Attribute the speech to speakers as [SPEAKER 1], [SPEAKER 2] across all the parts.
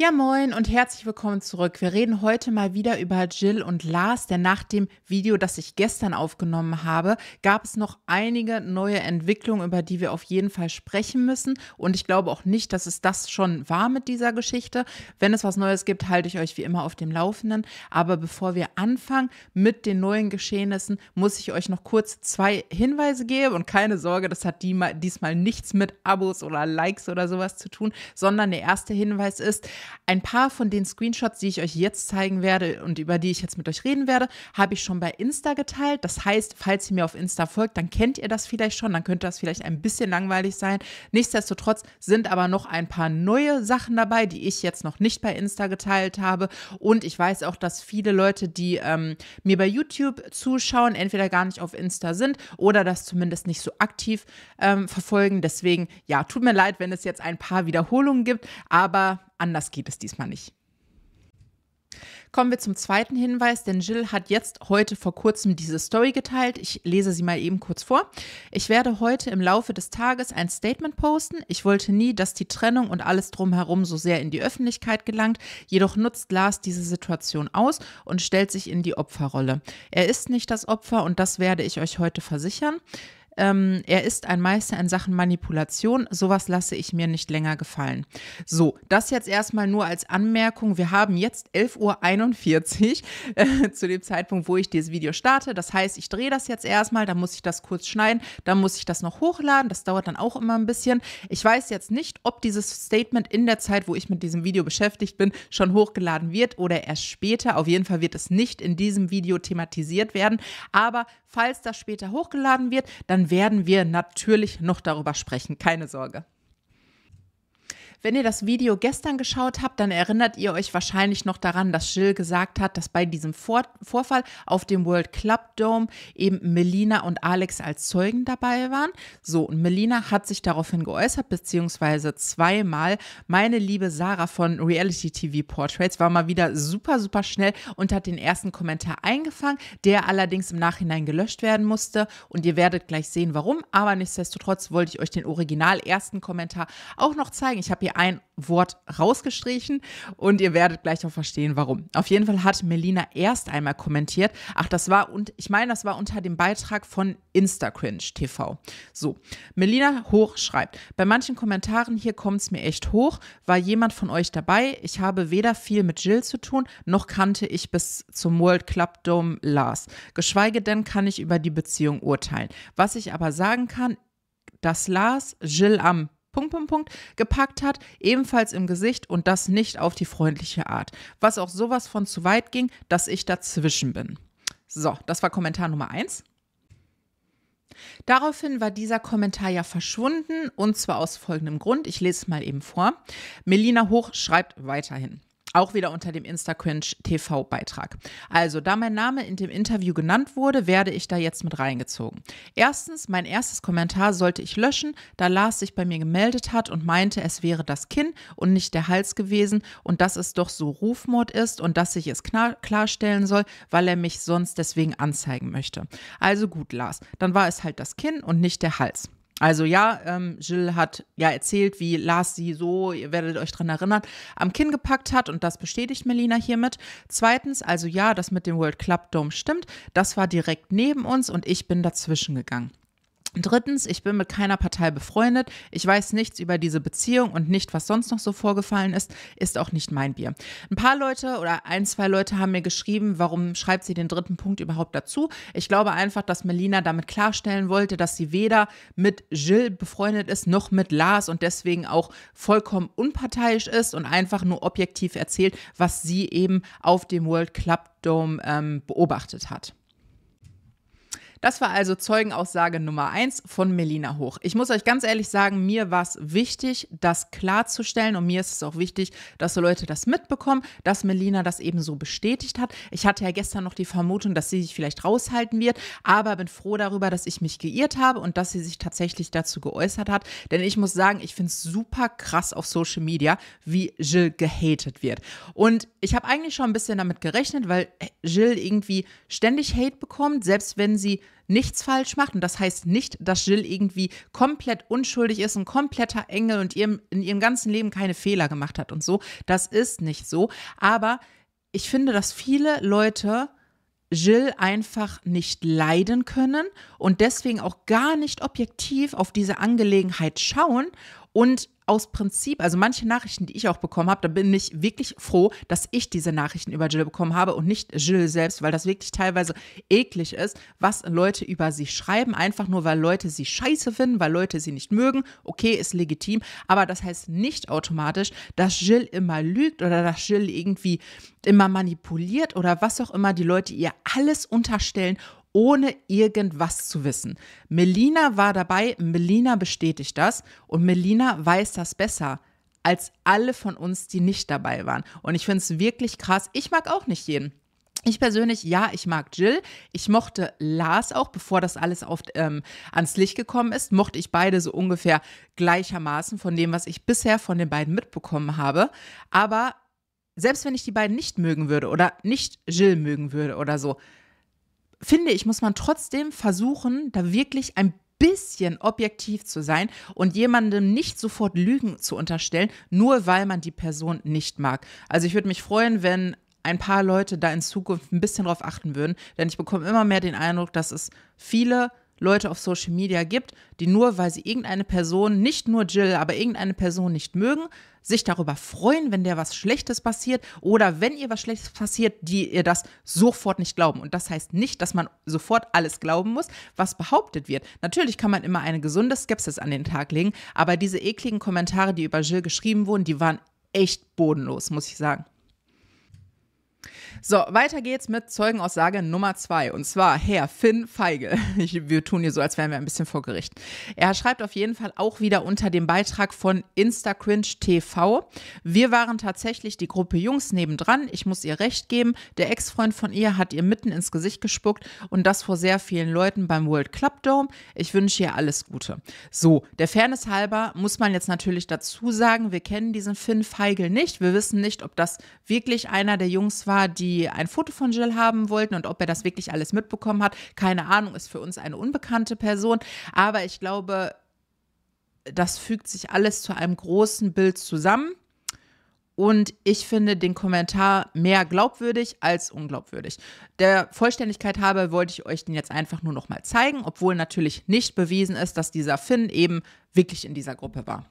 [SPEAKER 1] Ja, moin und herzlich willkommen zurück. Wir reden heute mal wieder über Jill und Lars, denn nach dem Video, das ich gestern aufgenommen habe, gab es noch einige neue Entwicklungen, über die wir auf jeden Fall sprechen müssen. Und ich glaube auch nicht, dass es das schon war mit dieser Geschichte. Wenn es was Neues gibt, halte ich euch wie immer auf dem Laufenden. Aber bevor wir anfangen mit den neuen Geschehnissen, muss ich euch noch kurz zwei Hinweise geben. Und keine Sorge, das hat diesmal nichts mit Abos oder Likes oder sowas zu tun, sondern der erste Hinweis ist, ein paar von den Screenshots, die ich euch jetzt zeigen werde und über die ich jetzt mit euch reden werde, habe ich schon bei Insta geteilt. Das heißt, falls ihr mir auf Insta folgt, dann kennt ihr das vielleicht schon, dann könnte das vielleicht ein bisschen langweilig sein. Nichtsdestotrotz sind aber noch ein paar neue Sachen dabei, die ich jetzt noch nicht bei Insta geteilt habe. Und ich weiß auch, dass viele Leute, die ähm, mir bei YouTube zuschauen, entweder gar nicht auf Insta sind oder das zumindest nicht so aktiv ähm, verfolgen. Deswegen, ja, tut mir leid, wenn es jetzt ein paar Wiederholungen gibt, aber anders geht es diesmal nicht. Kommen wir zum zweiten Hinweis, denn Jill hat jetzt heute vor kurzem diese Story geteilt. Ich lese sie mal eben kurz vor. Ich werde heute im Laufe des Tages ein Statement posten. Ich wollte nie, dass die Trennung und alles drumherum so sehr in die Öffentlichkeit gelangt. Jedoch nutzt Lars diese Situation aus und stellt sich in die Opferrolle. Er ist nicht das Opfer und das werde ich euch heute versichern. Ähm, er ist ein Meister in Sachen Manipulation. Sowas lasse ich mir nicht länger gefallen. So, das jetzt erstmal nur als Anmerkung. Wir haben jetzt 11.41 Uhr äh, zu dem Zeitpunkt, wo ich dieses Video starte. Das heißt, ich drehe das jetzt erstmal, dann muss ich das kurz schneiden, dann muss ich das noch hochladen. Das dauert dann auch immer ein bisschen. Ich weiß jetzt nicht, ob dieses Statement in der Zeit, wo ich mit diesem Video beschäftigt bin, schon hochgeladen wird oder erst später. Auf jeden Fall wird es nicht in diesem Video thematisiert werden. Aber falls das später hochgeladen wird, dann werden wir natürlich noch darüber sprechen. Keine Sorge. Wenn ihr das Video gestern geschaut habt, dann erinnert ihr euch wahrscheinlich noch daran, dass Jill gesagt hat, dass bei diesem Vor Vorfall auf dem World Club Dome eben Melina und Alex als Zeugen dabei waren. So, und Melina hat sich daraufhin geäußert, beziehungsweise zweimal. Meine liebe Sarah von Reality TV Portraits war mal wieder super, super schnell und hat den ersten Kommentar eingefangen, der allerdings im Nachhinein gelöscht werden musste. Und ihr werdet gleich sehen, warum. Aber nichtsdestotrotz wollte ich euch den original ersten Kommentar auch noch zeigen. Ich habe hier hier ein Wort rausgestrichen und ihr werdet gleich auch verstehen, warum. Auf jeden Fall hat Melina erst einmal kommentiert, ach, das war und ich meine, das war unter dem Beitrag von Instacringe TV. So, Melina hoch schreibt, bei manchen Kommentaren hier kommt es mir echt hoch, war jemand von euch dabei? Ich habe weder viel mit Jill zu tun, noch kannte ich bis zum World Club Dome Lars. Geschweige denn kann ich über die Beziehung urteilen. Was ich aber sagen kann, dass Lars Jill am Punkt, Punkt, Punkt, gepackt hat, ebenfalls im Gesicht und das nicht auf die freundliche Art. Was auch sowas von zu weit ging, dass ich dazwischen bin. So, das war Kommentar Nummer 1. Daraufhin war dieser Kommentar ja verschwunden und zwar aus folgendem Grund. Ich lese es mal eben vor. Melina Hoch schreibt weiterhin. Auch wieder unter dem Instacringe TV-Beitrag. Also, da mein Name in dem Interview genannt wurde, werde ich da jetzt mit reingezogen. Erstens, mein erstes Kommentar sollte ich löschen, da Lars sich bei mir gemeldet hat und meinte, es wäre das Kinn und nicht der Hals gewesen und dass es doch so Rufmord ist und dass ich es klarstellen soll, weil er mich sonst deswegen anzeigen möchte. Also gut, Lars, dann war es halt das Kinn und nicht der Hals. Also ja, ähm, Jill hat ja erzählt, wie Lars sie so, ihr werdet euch dran erinnern, am Kinn gepackt hat und das bestätigt Melina hiermit. Zweitens, also ja, das mit dem World Club Dome stimmt, das war direkt neben uns und ich bin dazwischen gegangen. Drittens, ich bin mit keiner Partei befreundet. Ich weiß nichts über diese Beziehung und nicht, was sonst noch so vorgefallen ist. Ist auch nicht mein Bier. Ein paar Leute oder ein, zwei Leute haben mir geschrieben, warum schreibt sie den dritten Punkt überhaupt dazu? Ich glaube einfach, dass Melina damit klarstellen wollte, dass sie weder mit Jill befreundet ist, noch mit Lars und deswegen auch vollkommen unparteiisch ist und einfach nur objektiv erzählt, was sie eben auf dem World Club Dome ähm, beobachtet hat. Das war also Zeugenaussage Nummer 1 von Melina Hoch. Ich muss euch ganz ehrlich sagen, mir war es wichtig, das klarzustellen und mir ist es auch wichtig, dass so Leute das mitbekommen, dass Melina das eben so bestätigt hat. Ich hatte ja gestern noch die Vermutung, dass sie sich vielleicht raushalten wird, aber bin froh darüber, dass ich mich geirrt habe und dass sie sich tatsächlich dazu geäußert hat. Denn ich muss sagen, ich finde es super krass auf Social Media, wie Jill gehatet wird. Und ich habe eigentlich schon ein bisschen damit gerechnet, weil Jill irgendwie ständig Hate bekommt, selbst wenn sie nichts falsch macht. Und das heißt nicht, dass Jill irgendwie komplett unschuldig ist, ein kompletter Engel und ihrem, in ihrem ganzen Leben keine Fehler gemacht hat und so. Das ist nicht so. Aber ich finde, dass viele Leute Jill einfach nicht leiden können und deswegen auch gar nicht objektiv auf diese Angelegenheit schauen und aus Prinzip, also manche Nachrichten, die ich auch bekommen habe, da bin ich wirklich froh, dass ich diese Nachrichten über Jill bekommen habe und nicht Jill selbst, weil das wirklich teilweise eklig ist, was Leute über sie schreiben, einfach nur weil Leute sie scheiße finden, weil Leute sie nicht mögen. Okay, ist legitim, aber das heißt nicht automatisch, dass Jill immer lügt oder dass Jill irgendwie immer manipuliert oder was auch immer die Leute ihr alles unterstellen ohne irgendwas zu wissen. Melina war dabei, Melina bestätigt das und Melina weiß das besser als alle von uns, die nicht dabei waren. Und ich finde es wirklich krass. Ich mag auch nicht jeden. Ich persönlich, ja, ich mag Jill. Ich mochte Lars auch, bevor das alles auf, ähm, ans Licht gekommen ist, mochte ich beide so ungefähr gleichermaßen von dem, was ich bisher von den beiden mitbekommen habe. Aber selbst wenn ich die beiden nicht mögen würde oder nicht Jill mögen würde oder so, finde ich, muss man trotzdem versuchen, da wirklich ein bisschen objektiv zu sein und jemandem nicht sofort Lügen zu unterstellen, nur weil man die Person nicht mag. Also ich würde mich freuen, wenn ein paar Leute da in Zukunft ein bisschen drauf achten würden, denn ich bekomme immer mehr den Eindruck, dass es viele Leute auf Social Media gibt, die nur, weil sie irgendeine Person, nicht nur Jill, aber irgendeine Person nicht mögen, sich darüber freuen, wenn der was Schlechtes passiert oder wenn ihr was Schlechtes passiert, die ihr das sofort nicht glauben. Und das heißt nicht, dass man sofort alles glauben muss, was behauptet wird. Natürlich kann man immer eine gesunde Skepsis an den Tag legen, aber diese ekligen Kommentare, die über Jill geschrieben wurden, die waren echt bodenlos, muss ich sagen. So, weiter geht's mit Zeugenaussage Nummer zwei. Und zwar Herr Finn Feige. Ich, wir tun hier so, als wären wir ein bisschen vor Gericht. Er schreibt auf jeden Fall auch wieder unter dem Beitrag von Instacringe TV. Wir waren tatsächlich die Gruppe Jungs nebendran. Ich muss ihr recht geben. Der Ex-Freund von ihr hat ihr mitten ins Gesicht gespuckt und das vor sehr vielen Leuten beim World Club Dome. Ich wünsche ihr alles Gute. So, der Fairness halber muss man jetzt natürlich dazu sagen, wir kennen diesen Finn Feigel nicht. Wir wissen nicht, ob das wirklich einer der Jungs war, die die ein Foto von Jill haben wollten und ob er das wirklich alles mitbekommen hat. Keine Ahnung, ist für uns eine unbekannte Person. Aber ich glaube, das fügt sich alles zu einem großen Bild zusammen. Und ich finde den Kommentar mehr glaubwürdig als unglaubwürdig. Der Vollständigkeit habe, wollte ich euch den jetzt einfach nur nochmal zeigen, obwohl natürlich nicht bewiesen ist, dass dieser Finn eben wirklich in dieser Gruppe war.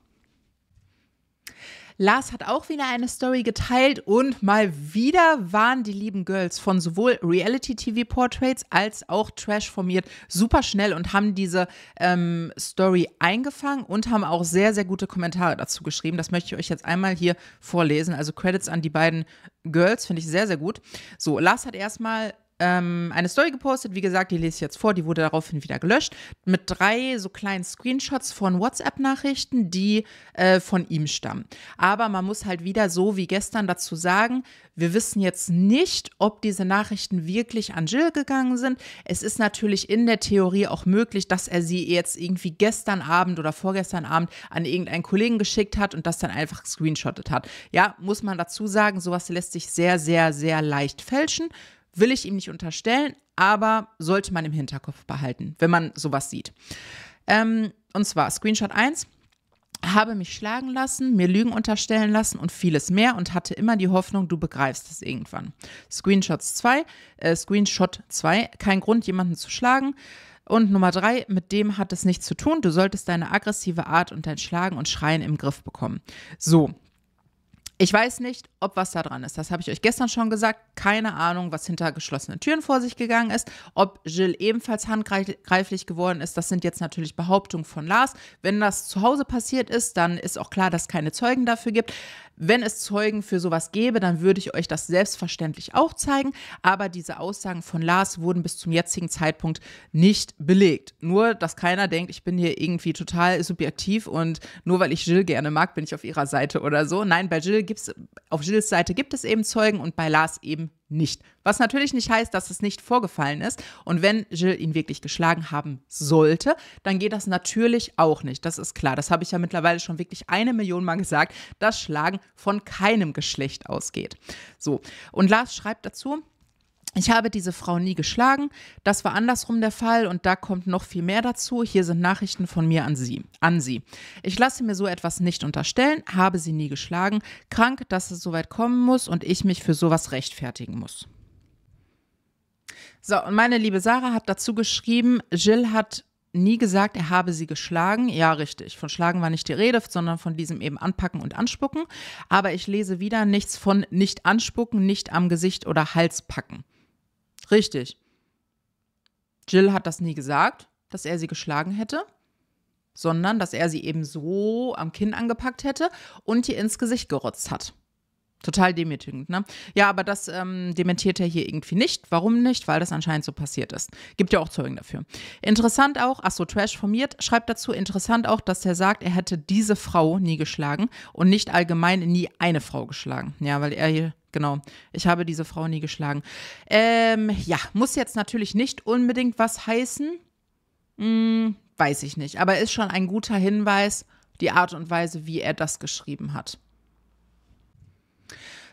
[SPEAKER 1] Lars hat auch wieder eine Story geteilt und mal wieder waren die lieben Girls von sowohl Reality TV Portraits als auch Trash formiert super schnell und haben diese ähm, Story eingefangen und haben auch sehr, sehr gute Kommentare dazu geschrieben. Das möchte ich euch jetzt einmal hier vorlesen. Also Credits an die beiden Girls, finde ich sehr, sehr gut. So, Lars hat erstmal ähm, eine Story gepostet. Wie gesagt, die lese ich jetzt vor, die wurde daraufhin wieder gelöscht. Mit drei so kleinen Screenshots von WhatsApp-Nachrichten, die äh, von ihm stammen. Aber man muss halt wieder so wie gestern dazu sagen, wir wissen jetzt nicht, ob diese Nachrichten wirklich an Jill gegangen sind. Es ist natürlich in der Theorie auch möglich, dass er sie jetzt irgendwie gestern Abend oder vorgestern Abend an irgendeinen Kollegen geschickt hat und das dann einfach screenshottet hat. Ja, muss man dazu sagen, sowas lässt sich sehr, sehr, sehr leicht fälschen. Will ich ihm nicht unterstellen, aber sollte man im Hinterkopf behalten, wenn man sowas sieht. Ähm, und zwar Screenshot 1 habe mich schlagen lassen, mir Lügen unterstellen lassen und vieles mehr und hatte immer die Hoffnung, du begreifst es irgendwann. Screenshots 2, äh, Screenshot 2, kein Grund, jemanden zu schlagen. Und Nummer 3, mit dem hat es nichts zu tun. Du solltest deine aggressive Art und dein Schlagen und Schreien im Griff bekommen. So, ich weiß nicht, ob was da dran ist. Das habe ich euch gestern schon gesagt. Keine Ahnung, was hinter geschlossenen Türen vor sich gegangen ist. Ob Jill ebenfalls handgreiflich geworden ist, das sind jetzt natürlich Behauptungen von Lars. Wenn das zu Hause passiert ist, dann ist auch klar, dass es keine Zeugen dafür gibt. Wenn es Zeugen für sowas gäbe, dann würde ich euch das selbstverständlich auch zeigen. Aber diese Aussagen von Lars wurden bis zum jetzigen Zeitpunkt nicht belegt. Nur, dass keiner denkt, ich bin hier irgendwie total subjektiv und nur weil ich Jill gerne mag, bin ich auf ihrer Seite oder so. Nein, bei Jill gibt es, auf Jills Seite gibt es eben Zeugen und bei Lars eben nicht. Was natürlich nicht heißt, dass es nicht vorgefallen ist. Und wenn Jill ihn wirklich geschlagen haben sollte, dann geht das natürlich auch nicht. Das ist klar. Das habe ich ja mittlerweile schon wirklich eine Million Mal gesagt, dass Schlagen von keinem Geschlecht ausgeht. So. Und Lars schreibt dazu, ich habe diese Frau nie geschlagen. Das war andersrum der Fall und da kommt noch viel mehr dazu. Hier sind Nachrichten von mir an sie. An sie. Ich lasse mir so etwas nicht unterstellen, habe sie nie geschlagen. Krank, dass es so weit kommen muss und ich mich für sowas rechtfertigen muss. So, und meine liebe Sarah hat dazu geschrieben, Jill hat nie gesagt, er habe sie geschlagen. Ja, richtig. Von Schlagen war nicht die Rede, sondern von diesem eben Anpacken und Anspucken. Aber ich lese wieder nichts von nicht anspucken, nicht am Gesicht oder Hals packen. Richtig. Jill hat das nie gesagt, dass er sie geschlagen hätte, sondern dass er sie eben so am Kinn angepackt hätte und ihr ins Gesicht gerotzt hat. Total demütigend, ne? Ja, aber das ähm, dementiert er hier irgendwie nicht. Warum nicht? Weil das anscheinend so passiert ist. Gibt ja auch Zeugen dafür. Interessant auch, achso, Trash formiert, schreibt dazu, interessant auch, dass er sagt, er hätte diese Frau nie geschlagen und nicht allgemein nie eine Frau geschlagen. Ja, weil er hier genau. Ich habe diese Frau nie geschlagen. Ähm, ja, muss jetzt natürlich nicht unbedingt was heißen. Hm, weiß ich nicht. Aber ist schon ein guter Hinweis, die Art und Weise, wie er das geschrieben hat.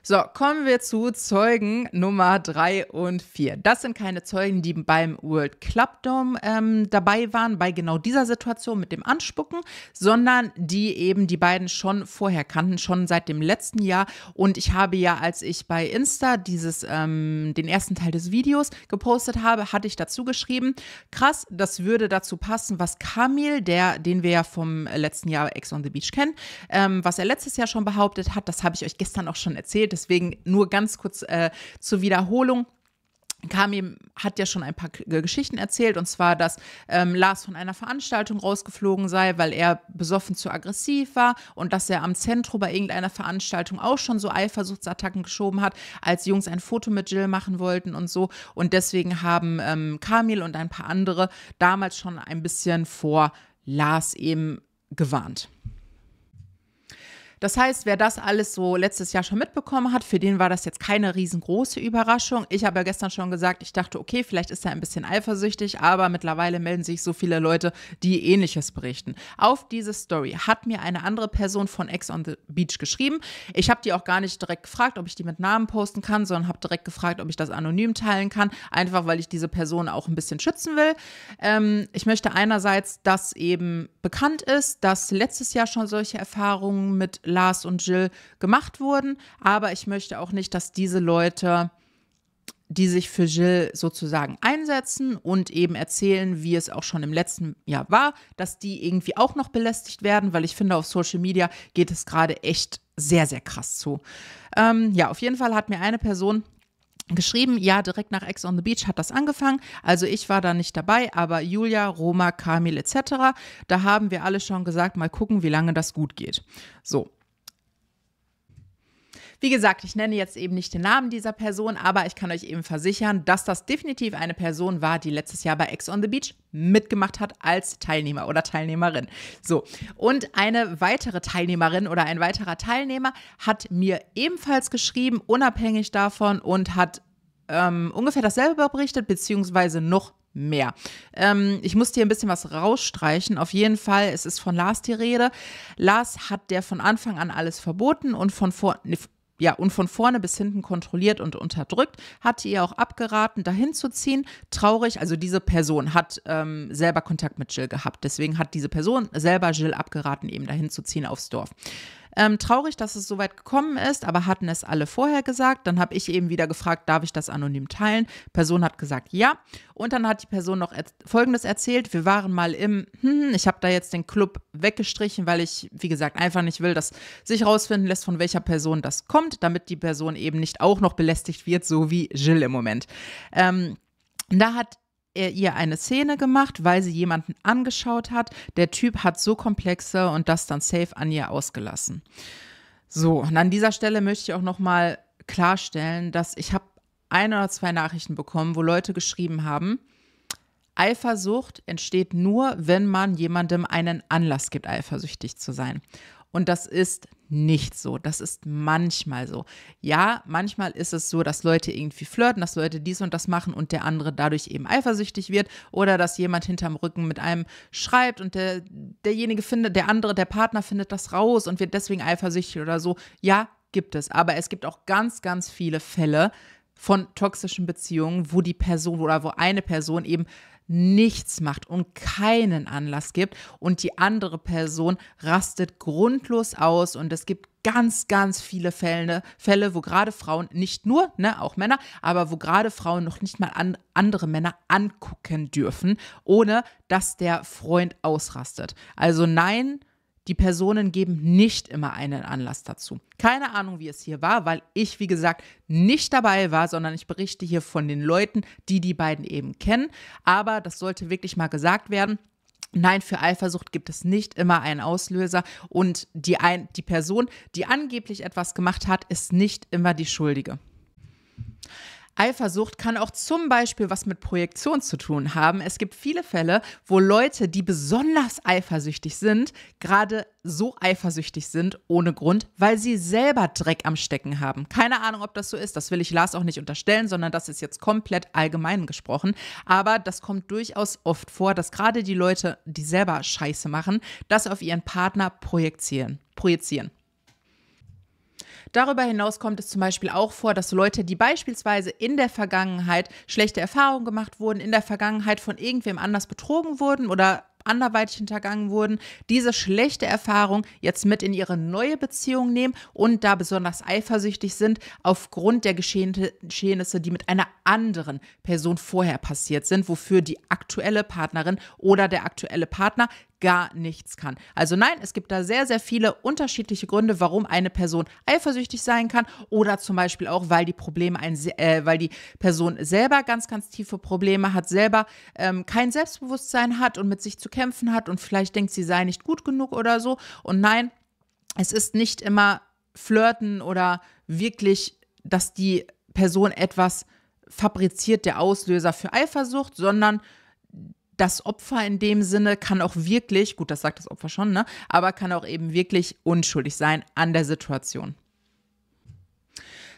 [SPEAKER 1] So, kommen wir zu Zeugen Nummer 3 und 4. Das sind keine Zeugen, die beim World Club Dome ähm, dabei waren, bei genau dieser Situation mit dem Anspucken, sondern die eben die beiden schon vorher kannten, schon seit dem letzten Jahr. Und ich habe ja, als ich bei Insta dieses, ähm, den ersten Teil des Videos gepostet habe, hatte ich dazu geschrieben, krass, das würde dazu passen, was Kamil, der, den wir ja vom letzten Jahr Ex on the Beach kennen, ähm, was er letztes Jahr schon behauptet hat, das habe ich euch gestern auch schon erzählt Deswegen nur ganz kurz äh, zur Wiederholung. Kamim hat ja schon ein paar Geschichten erzählt, und zwar, dass ähm, Lars von einer Veranstaltung rausgeflogen sei, weil er besoffen zu aggressiv war und dass er am Zentrum bei irgendeiner Veranstaltung auch schon so Eifersuchtsattacken geschoben hat, als Jungs ein Foto mit Jill machen wollten und so. Und deswegen haben ähm, Kamil und ein paar andere damals schon ein bisschen vor Lars eben gewarnt. Das heißt, wer das alles so letztes Jahr schon mitbekommen hat, für den war das jetzt keine riesengroße Überraschung. Ich habe ja gestern schon gesagt, ich dachte, okay, vielleicht ist er ein bisschen eifersüchtig, aber mittlerweile melden sich so viele Leute, die ähnliches berichten. Auf diese Story hat mir eine andere Person von Ex on the Beach geschrieben. Ich habe die auch gar nicht direkt gefragt, ob ich die mit Namen posten kann, sondern habe direkt gefragt, ob ich das anonym teilen kann, einfach weil ich diese Person auch ein bisschen schützen will. Ähm, ich möchte einerseits, dass eben bekannt ist, dass letztes Jahr schon solche Erfahrungen mit Lars und Jill gemacht wurden. Aber ich möchte auch nicht, dass diese Leute die sich für Jill sozusagen einsetzen und eben erzählen, wie es auch schon im letzten Jahr war, dass die irgendwie auch noch belästigt werden, weil ich finde, auf Social Media geht es gerade echt sehr, sehr krass zu. Ähm, ja, auf jeden Fall hat mir eine Person geschrieben, ja, direkt nach Ex on the Beach hat das angefangen. Also ich war da nicht dabei, aber Julia, Roma, Kamil etc., da haben wir alle schon gesagt, mal gucken, wie lange das gut geht. So, wie gesagt, ich nenne jetzt eben nicht den Namen dieser Person, aber ich kann euch eben versichern, dass das definitiv eine Person war, die letztes Jahr bei Ex on the Beach mitgemacht hat als Teilnehmer oder Teilnehmerin. So, und eine weitere Teilnehmerin oder ein weiterer Teilnehmer hat mir ebenfalls geschrieben, unabhängig davon, und hat ähm, ungefähr dasselbe berichtet, beziehungsweise noch mehr. Ähm, ich musste hier ein bisschen was rausstreichen. Auf jeden Fall, es ist von Lars die Rede. Lars hat der von Anfang an alles verboten und von vor, ne, ja, und von vorne bis hinten kontrolliert und unterdrückt, hatte ihr auch abgeraten, dahin zu ziehen. Traurig, also diese Person hat ähm, selber Kontakt mit Jill gehabt. Deswegen hat diese Person selber Jill abgeraten, eben dahin zu ziehen aufs Dorf. Ähm, traurig, dass es soweit gekommen ist, aber hatten es alle vorher gesagt. Dann habe ich eben wieder gefragt, darf ich das anonym teilen? Person hat gesagt, ja. Und dann hat die Person noch er Folgendes erzählt. Wir waren mal im, hm, ich habe da jetzt den Club weggestrichen, weil ich, wie gesagt, einfach nicht will, dass sich rausfinden lässt, von welcher Person das kommt, damit die Person eben nicht auch noch belästigt wird, so wie Jill im Moment. Ähm, da hat er ihr eine Szene gemacht, weil sie jemanden angeschaut hat. Der Typ hat so komplexe und das dann safe an ihr ausgelassen. So, und an dieser Stelle möchte ich auch nochmal klarstellen, dass ich habe ein oder zwei Nachrichten bekommen, wo Leute geschrieben haben, Eifersucht entsteht nur, wenn man jemandem einen Anlass gibt, eifersüchtig zu sein. Und das ist nicht so. Das ist manchmal so. Ja, manchmal ist es so, dass Leute irgendwie flirten, dass Leute dies und das machen und der andere dadurch eben eifersüchtig wird oder dass jemand hinterm Rücken mit einem schreibt und der, derjenige findet, der andere, der Partner findet das raus und wird deswegen eifersüchtig oder so. Ja, gibt es. Aber es gibt auch ganz, ganz viele Fälle von toxischen Beziehungen, wo die Person oder wo eine Person eben nichts macht und keinen Anlass gibt und die andere Person rastet grundlos aus und es gibt ganz, ganz viele Fälle, Fälle wo gerade Frauen, nicht nur, ne, auch Männer, aber wo gerade Frauen noch nicht mal an, andere Männer angucken dürfen, ohne dass der Freund ausrastet. Also nein, die Personen geben nicht immer einen Anlass dazu. Keine Ahnung, wie es hier war, weil ich, wie gesagt, nicht dabei war, sondern ich berichte hier von den Leuten, die die beiden eben kennen. Aber das sollte wirklich mal gesagt werden. Nein, für Eifersucht gibt es nicht immer einen Auslöser und die, ein, die Person, die angeblich etwas gemacht hat, ist nicht immer die Schuldige. Eifersucht kann auch zum Beispiel was mit Projektion zu tun haben. Es gibt viele Fälle, wo Leute, die besonders eifersüchtig sind, gerade so eifersüchtig sind ohne Grund, weil sie selber Dreck am Stecken haben. Keine Ahnung, ob das so ist. Das will ich Lars auch nicht unterstellen, sondern das ist jetzt komplett allgemein gesprochen. Aber das kommt durchaus oft vor, dass gerade die Leute, die selber Scheiße machen, das auf ihren Partner projizieren. Projizieren. Darüber hinaus kommt es zum Beispiel auch vor, dass Leute, die beispielsweise in der Vergangenheit schlechte Erfahrungen gemacht wurden, in der Vergangenheit von irgendwem anders betrogen wurden oder anderweitig hintergangen wurden, diese schlechte Erfahrung jetzt mit in ihre neue Beziehung nehmen und da besonders eifersüchtig sind aufgrund der Geschehnisse, die mit einer anderen Person vorher passiert sind, wofür die aktuelle Partnerin oder der aktuelle Partner gar nichts kann. Also nein, es gibt da sehr, sehr viele unterschiedliche Gründe, warum eine Person eifersüchtig sein kann oder zum Beispiel auch, weil die Probleme, ein, äh, weil die Person selber ganz, ganz tiefe Probleme hat, selber ähm, kein Selbstbewusstsein hat und mit sich zu kämpfen hat und vielleicht denkt, sie sei nicht gut genug oder so. Und nein, es ist nicht immer flirten oder wirklich, dass die Person etwas fabriziert, der Auslöser für Eifersucht, sondern das Opfer in dem Sinne kann auch wirklich, gut, das sagt das Opfer schon, ne, aber kann auch eben wirklich unschuldig sein an der Situation.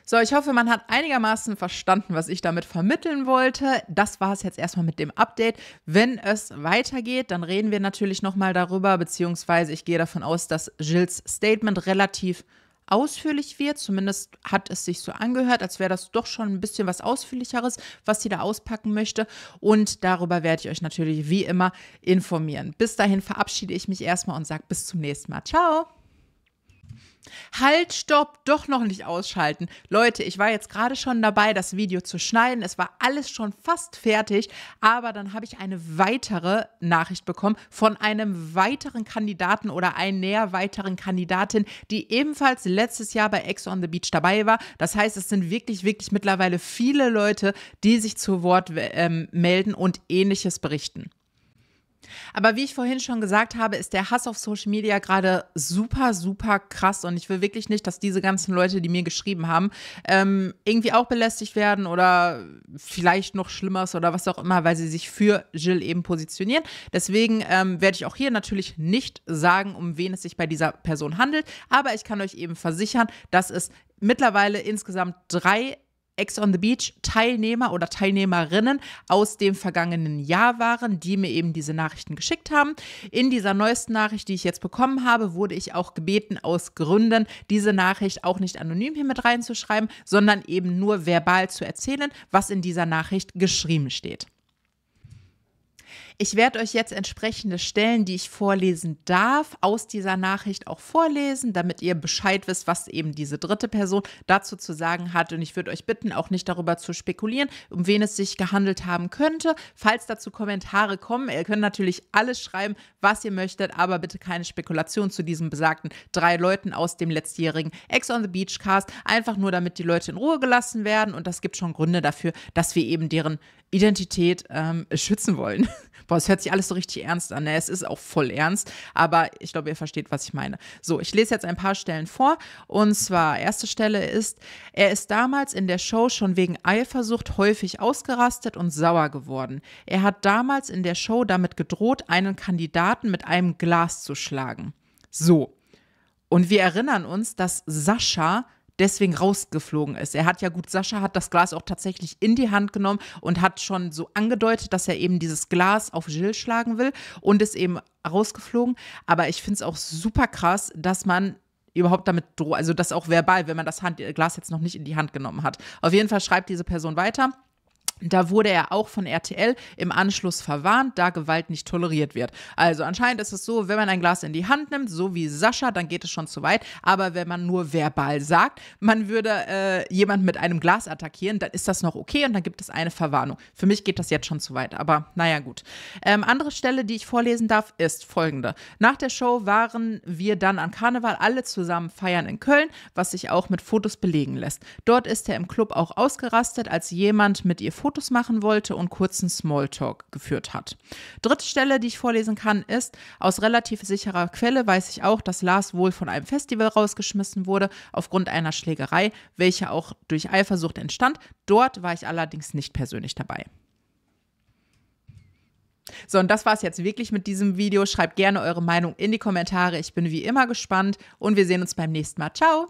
[SPEAKER 1] So, ich hoffe, man hat einigermaßen verstanden, was ich damit vermitteln wollte. Das war es jetzt erstmal mit dem Update. Wenn es weitergeht, dann reden wir natürlich nochmal darüber, beziehungsweise ich gehe davon aus, dass Jills Statement relativ ausführlich wird. Zumindest hat es sich so angehört, als wäre das doch schon ein bisschen was Ausführlicheres, was sie da auspacken möchte. Und darüber werde ich euch natürlich wie immer informieren. Bis dahin verabschiede ich mich erstmal und sage bis zum nächsten Mal. Ciao! Halt, stopp, doch noch nicht ausschalten. Leute, ich war jetzt gerade schon dabei, das Video zu schneiden. Es war alles schon fast fertig, aber dann habe ich eine weitere Nachricht bekommen von einem weiteren Kandidaten oder einer weiteren Kandidatin, die ebenfalls letztes Jahr bei Ex on the Beach dabei war. Das heißt, es sind wirklich, wirklich mittlerweile viele Leute, die sich zu Wort ähm, melden und ähnliches berichten. Aber wie ich vorhin schon gesagt habe, ist der Hass auf Social Media gerade super, super krass. Und ich will wirklich nicht, dass diese ganzen Leute, die mir geschrieben haben, ähm, irgendwie auch belästigt werden oder vielleicht noch Schlimmeres oder was auch immer, weil sie sich für Jill eben positionieren. Deswegen ähm, werde ich auch hier natürlich nicht sagen, um wen es sich bei dieser Person handelt. Aber ich kann euch eben versichern, dass es mittlerweile insgesamt drei Ex on the Beach Teilnehmer oder Teilnehmerinnen aus dem vergangenen Jahr waren, die mir eben diese Nachrichten geschickt haben. In dieser neuesten Nachricht, die ich jetzt bekommen habe, wurde ich auch gebeten, aus Gründen diese Nachricht auch nicht anonym hier mit reinzuschreiben, sondern eben nur verbal zu erzählen, was in dieser Nachricht geschrieben steht. Ich werde euch jetzt entsprechende Stellen, die ich vorlesen darf, aus dieser Nachricht auch vorlesen, damit ihr Bescheid wisst, was eben diese dritte Person dazu zu sagen hat. Und ich würde euch bitten, auch nicht darüber zu spekulieren, um wen es sich gehandelt haben könnte. Falls dazu Kommentare kommen, ihr könnt natürlich alles schreiben, was ihr möchtet, aber bitte keine Spekulation zu diesen besagten drei Leuten aus dem letztjährigen Ex on the Beach Cast. Einfach nur, damit die Leute in Ruhe gelassen werden. Und das gibt schon Gründe dafür, dass wir eben deren Identität ähm, schützen wollen. Boah, es hört sich alles so richtig ernst an. Ne? Es ist auch voll ernst, aber ich glaube, ihr versteht, was ich meine. So, ich lese jetzt ein paar Stellen vor. Und zwar, erste Stelle ist, er ist damals in der Show schon wegen Eifersucht häufig ausgerastet und sauer geworden. Er hat damals in der Show damit gedroht, einen Kandidaten mit einem Glas zu schlagen. So. Und wir erinnern uns, dass Sascha deswegen rausgeflogen ist. Er hat ja gut, Sascha hat das Glas auch tatsächlich in die Hand genommen und hat schon so angedeutet, dass er eben dieses Glas auf Jill schlagen will und ist eben rausgeflogen. Aber ich finde es auch super krass, dass man überhaupt damit droht, also das auch verbal, wenn man das Hand Glas jetzt noch nicht in die Hand genommen hat. Auf jeden Fall schreibt diese Person weiter. Da wurde er auch von RTL im Anschluss verwarnt, da Gewalt nicht toleriert wird. Also anscheinend ist es so, wenn man ein Glas in die Hand nimmt, so wie Sascha, dann geht es schon zu weit. Aber wenn man nur verbal sagt, man würde äh, jemanden mit einem Glas attackieren, dann ist das noch okay und dann gibt es eine Verwarnung. Für mich geht das jetzt schon zu weit, aber naja gut. Ähm, andere Stelle, die ich vorlesen darf, ist folgende. Nach der Show waren wir dann an Karneval alle zusammen feiern in Köln, was sich auch mit Fotos belegen lässt. Dort ist er im Club auch ausgerastet, als jemand mit ihr Fotos machen wollte und kurzen Smalltalk geführt hat. Dritte Stelle, die ich vorlesen kann, ist, aus relativ sicherer Quelle weiß ich auch, dass Lars wohl von einem Festival rausgeschmissen wurde aufgrund einer Schlägerei, welche auch durch Eifersucht entstand. Dort war ich allerdings nicht persönlich dabei. So, und das war es jetzt wirklich mit diesem Video. Schreibt gerne eure Meinung in die Kommentare. Ich bin wie immer gespannt und wir sehen uns beim nächsten Mal. Ciao!